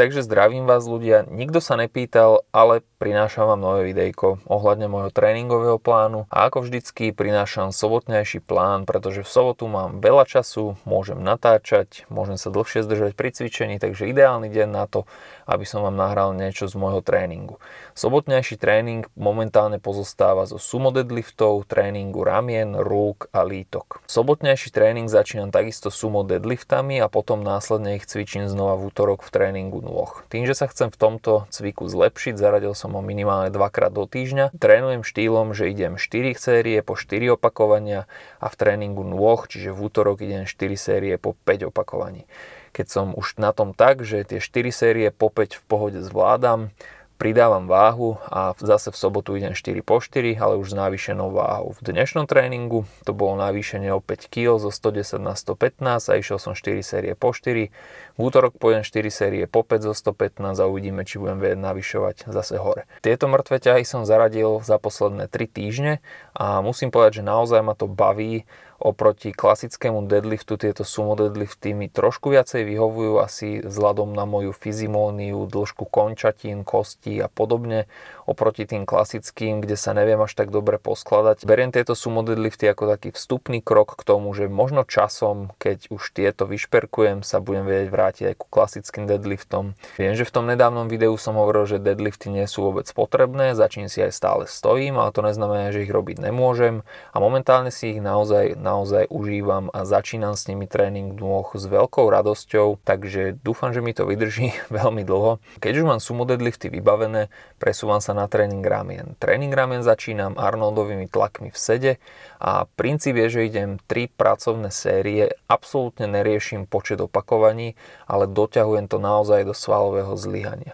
Takže zdravím vás ľudia, nikto sa nepýtal, ale prinášam vám nové videjko ohľadne môjho tréningového plánu a ako vždycky prinášam sobotnejší plán, pretože v sobotu mám veľa času, môžem natáčať, môžem sa dlhšie zdržať pri cvičení, takže ideálny deň na to, aby som vám nahral niečo z môjho tréningu. Sobotnejší tréning momentálne pozostáva zo sumo deadliftov, tréningu ramien, rúk a lítok. Sobotnejší tréning začínam takisto sumo deadliftami a potom následne ich cvičím znova v útorok v tréningu nôh. Tým, že sa chcem v tomto cviku zlepšiť, zaradil som ho minimálne dvakrát do týždňa. Trénujem štýlom, že idem 4 série po 4 opakovania a v tréningu nôh, čiže v útorok idem 4 série po 5 opakovaní. Keď som už na tom tak, že tie 4 série po 5 v pohode zvládam, pridávam váhu a zase v sobotu idem 4 po 4, ale už s navýšenou váhou. V dnešnom tréningu to bolo navýšenie o 5 kg zo 110 na 115 a išiel som 4 série po 4. V útorok pôjdem 4 série po 5 zo 115 a uvidíme, či budem vedieť navyšovať zase hore. Tieto mŕtve ťahy som zaradil za posledné 3 týždne a musím povedať, že naozaj ma to baví Oproti klasickému deadliftu tieto sumo deadlifty mi trošku viacej vyhovujú asi vzhľadom na moju fyzimóniu, dĺžku končatín, kostí a podobne. Oproti tým klasickým, kde sa neviem až tak dobre poskladať. Beriem tieto sumo deadlifty ako taký vstupný krok k tomu, že možno časom, keď už tieto vyšperkujem, sa budem vedieť vrátiť aj ku klasickým deadliftom. Viem, že v tom nedávnom videu som hovoril, že deadlifty nie sú vôbec potrebné, začím si aj stále stojím, ale to neznamená, že ich robiť nemôžem a momentálne si ich naozaj naozaj užívam a začínam s nimi tréning dôch s veľkou radosťou, takže dúfam, že mi to vydrží veľmi dlho. Keď už mám sumo deadlifty vybavené, presúvam sa na tréning ramien. Tréning ramien začínam Arnoldovými tlakmi v sede a princíp je, že idem tri pracovné série, absolútne neriešim počet opakovaní, ale doťahujem to naozaj do svalového zlyhania.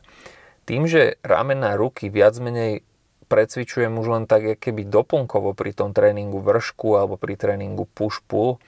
Tým, že ramená ruky viac menej precvičujem už len tak keby doplnkovo pri tom tréningu vršku alebo pri tréningu push-pull,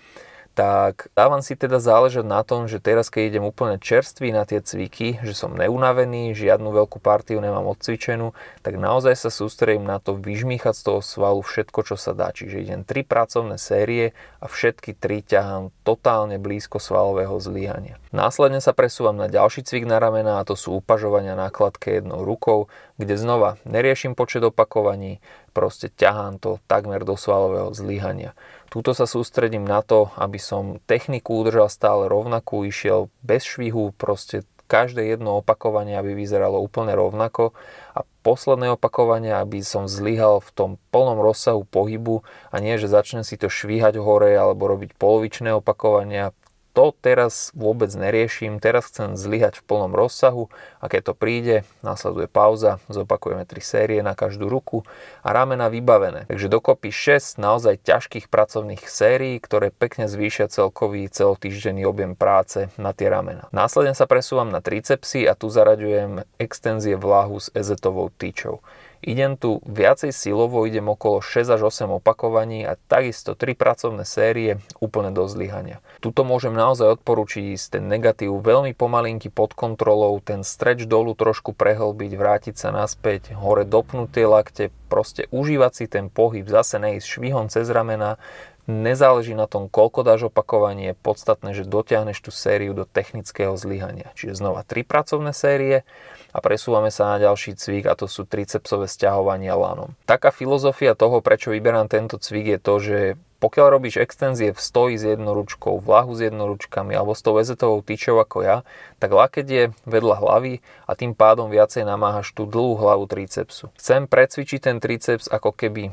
tak dávam si teda záležať na tom, že teraz, keď idem úplne čerstvý na tie cviky, že som neunavený, žiadnu veľkú partiu nemám odcvičenú, tak naozaj sa sústredím na to vyžmýchať z toho svalu všetko, čo sa dá. Čiže idem tri pracovné série a všetky tri ťahám totálne blízko svalového zlyhania. Následne sa presúvam na ďalší cvik na ramena a to sú upažovania na kladke jednou rukou, kde znova neriešim počet opakovaní, proste ťahám to takmer do svalového zlyhania. Tuto sa sústredím na to, aby som techniku udržal stále rovnakú, išiel bez švihu, proste každé jedno opakovanie, aby vyzeralo úplne rovnako a posledné opakovanie, aby som zlyhal v tom plnom rozsahu pohybu a nie, že začnem si to švíhať hore alebo robiť polovičné opakovania, to teraz vôbec neriešim, teraz chcem zlyhať v plnom rozsahu a keď to príde, následuje pauza, zopakujeme 3 série na každú ruku a ramena vybavené. Takže dokopy 6 naozaj ťažkých pracovných sérií, ktoré pekne zvýšia celkový celotýždenný objem práce na tie ramena. Následne sa presúvam na tricepsy a tu zaraďujem extenzie vláhu s ezetovou tyčou. Idem tu viacej silovo, idem okolo 6 až 8 opakovaní a takisto 3 pracovné série úplne do zlyhania. Tuto môžem naozaj odporučiť ísť ten negatív veľmi pomalinky pod kontrolou, ten stretch dolu trošku prehlbiť, vrátiť sa naspäť, hore dopnuté lakte, proste užívať si ten pohyb, zase neísť švihom cez ramena, Nezáleží na tom, koľko dáš opakovanie, je podstatné, že dotiahneš tú sériu do technického zlyhania. Čiže znova tri pracovné série a presúvame sa na ďalší cvik a to sú tricepsové stiahovania lanom. Taká filozofia toho, prečo vyberám tento cvik je to, že pokiaľ robíš extenzie v stoji s jednoručkou, v lahu s jednoručkami alebo s tou vezetovou tyčou ako ja, tak lakeť je vedľa hlavy a tým pádom viacej namáhaš tú dlhú hlavu tricepsu. Chcem precvičiť ten triceps ako keby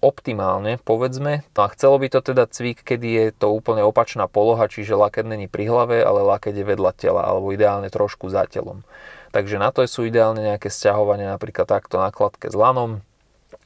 optimálne, povedzme. No a chcelo by to teda cvik, kedy je to úplne opačná poloha, čiže lakeť není pri hlave, ale lakeť je vedľa tela, alebo ideálne trošku za telom. Takže na to sú ideálne nejaké sťahovanie napríklad takto na kladke s lanom,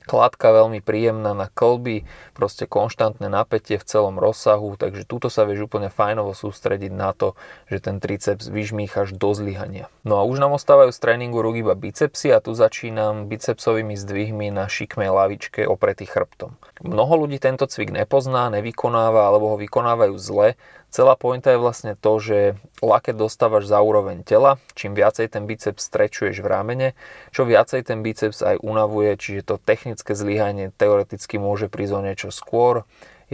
Kladka veľmi príjemná na klby, proste konštantné napätie v celom rozsahu, takže túto sa vieš úplne fajnovo sústrediť na to, že ten triceps vyžmýchaš do zlyhania. No a už nám ostávajú z tréningu rúk iba bicepsy a tu začínam bicepsovými zdvihmi na šikmej lavičke opretý chrbtom. Mnoho ľudí tento cvik nepozná, nevykonáva alebo ho vykonávajú zle, Celá pointa je vlastne to, že laket dostávaš za úroveň tela, čím viacej ten biceps strečuješ v ramene, čo viacej ten biceps aj unavuje, čiže to technické zlyhanie teoreticky môže prísť o niečo skôr,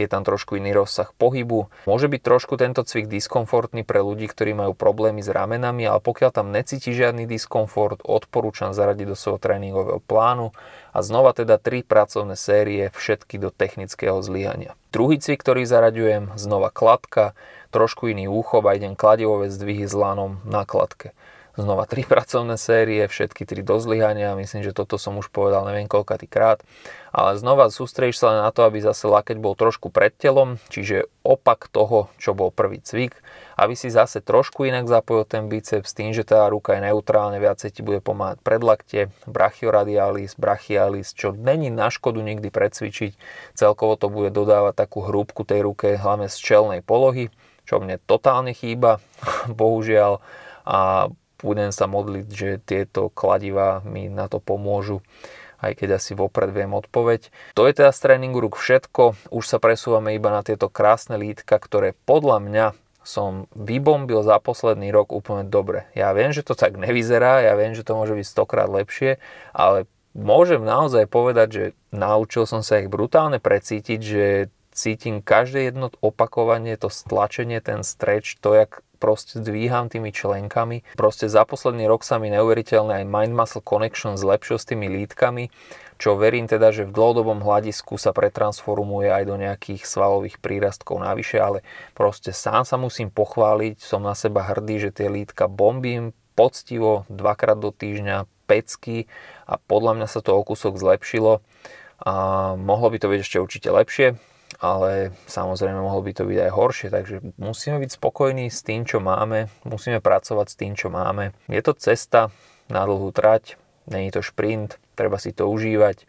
je tam trošku iný rozsah pohybu. Môže byť trošku tento cvik diskomfortný pre ľudí, ktorí majú problémy s ramenami, ale pokiaľ tam necíti žiadny diskomfort, odporúčam zaradiť do svojho tréningového plánu a znova teda tri pracovné série, všetky do technického zlyhania. Druhý cvik, ktorý zaraďujem, znova kladka, trošku iný úchov a idem kladivové zdvihy s lánom na kladke znova tri pracovné série, všetky tri do zlyhania, myslím, že toto som už povedal neviem koľka krát, ale znova sústredíš sa na to, aby zase lakeť bol trošku pred telom, čiže opak toho, čo bol prvý cvik, aby si zase trošku inak zapojil ten biceps tým, že tá ruka je neutrálne, viacej ti bude pomáhať pred lakte. brachioradialis, brachialis, čo není na škodu nikdy precvičiť, celkovo to bude dodávať takú hrúbku tej ruke, hlavne z čelnej polohy, čo mne totálne chýba, bohužiaľ, a budem sa modliť, že tieto kladiva mi na to pomôžu aj keď asi vopred viem odpoveď. To je teda z tréningu rúk všetko, už sa presúvame iba na tieto krásne lítka, ktoré podľa mňa som vybombil za posledný rok úplne dobre. Ja viem, že to tak nevyzerá, ja viem, že to môže byť stokrát lepšie, ale môžem naozaj povedať, že naučil som sa ich brutálne precítiť, že cítim každé jedno opakovanie, to stlačenie, ten streč, to, jak proste zdvíham tými členkami. Proste za posledný rok sa mi neuveriteľne aj Mind Muscle Connection zlepšil s tými lítkami, čo verím teda, že v dlhodobom hľadisku sa pretransformuje aj do nejakých svalových prírastkov navyše, ale proste sám sa musím pochváliť, som na seba hrdý, že tie lítka bombím poctivo dvakrát do týždňa pecky a podľa mňa sa to o kúsok zlepšilo. A mohlo by to byť ešte určite lepšie, ale samozrejme mohlo by to byť aj horšie, takže musíme byť spokojní s tým, čo máme, musíme pracovať s tým, čo máme. Je to cesta na dlhú trať, není to šprint, treba si to užívať.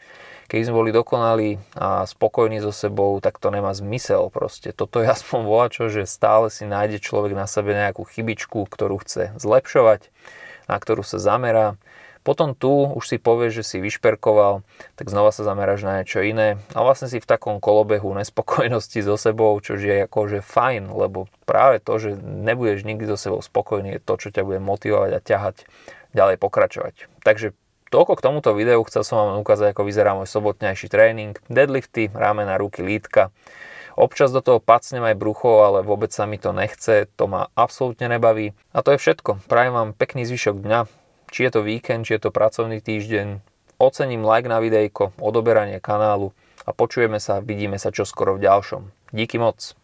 Keď sme boli dokonali a spokojní so sebou, tak to nemá zmysel proste. Toto je aspoň volačo, že stále si nájde človek na sebe nejakú chybičku, ktorú chce zlepšovať, na ktorú sa zamerá potom tu už si povieš, že si vyšperkoval, tak znova sa zameráš na niečo iné a vlastne si v takom kolobehu nespokojnosti so sebou, čo je akože fajn, lebo práve to, že nebudeš nikdy so sebou spokojný, je to, čo ťa bude motivovať a ťahať ďalej pokračovať. Takže Toľko k tomuto videu chcel som vám ukázať, ako vyzerá môj sobotnejší tréning. Deadlifty, ramena, ruky, lítka. Občas do toho pacnem aj brucho, ale vôbec sa mi to nechce, to ma absolútne nebaví. A to je všetko. Prajem vám pekný zvyšok dňa, či je to víkend, či je to pracovný týždeň. Ocením like na videjko, odoberanie kanálu a počujeme sa, vidíme sa čoskoro v ďalšom. Díky moc.